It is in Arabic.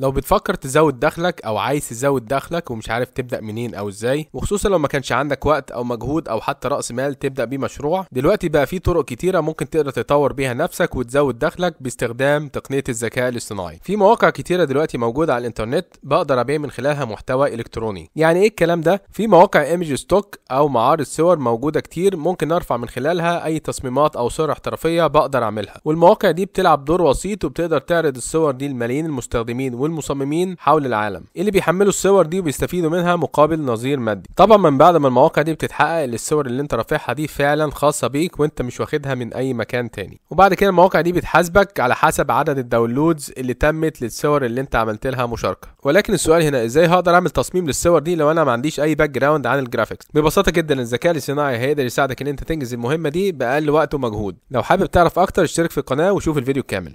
لو بتفكر تزود دخلك او عايز تزود دخلك ومش عارف تبدا منين او ازاي وخصوصا لو ما كانش عندك وقت او مجهود او حتى راس مال تبدا بيه مشروع دلوقتي بقى في طرق كتيره ممكن تقدر تطور بيها نفسك وتزود دخلك باستخدام تقنيه الذكاء الاصطناعي في مواقع كتيره دلوقتي موجوده على الانترنت بقدر ابيع من خلالها محتوى الكتروني يعني ايه الكلام ده في مواقع ايمج ستوك او معارض صور موجوده كتير ممكن ارفع من خلالها اي تصميمات او صور احترافيه بقدر اعملها والمواقع دي بتلعب دور وسيط وبتقدر تعرض الصور دي لملايين المستخدمين والمصممين حول العالم اللي بيحملوا الصور دي وبيستفيدوا منها مقابل نظير مادي طبعا من بعد ما المواقع دي بتتحقق اللي الصور اللي انت رافعها دي فعلا خاصه بيك وانت مش واخدها من اي مكان تاني وبعد كده المواقع دي بتحاسبك على حسب عدد الداونلودز اللي تمت للصور اللي انت عملت لها مشاركه ولكن السؤال هنا ازاي هقدر اعمل تصميم للصور دي لو انا ما عنديش اي باك جراوند عن الجرافيكس ببساطه جدا الذكاء الاصطناعي هيقدر يساعدك ان انت تنجز المهمه دي باقل وقت ومجهود لو حابب تعرف اكتر اشترك في القناه وشوف الفيديو كامل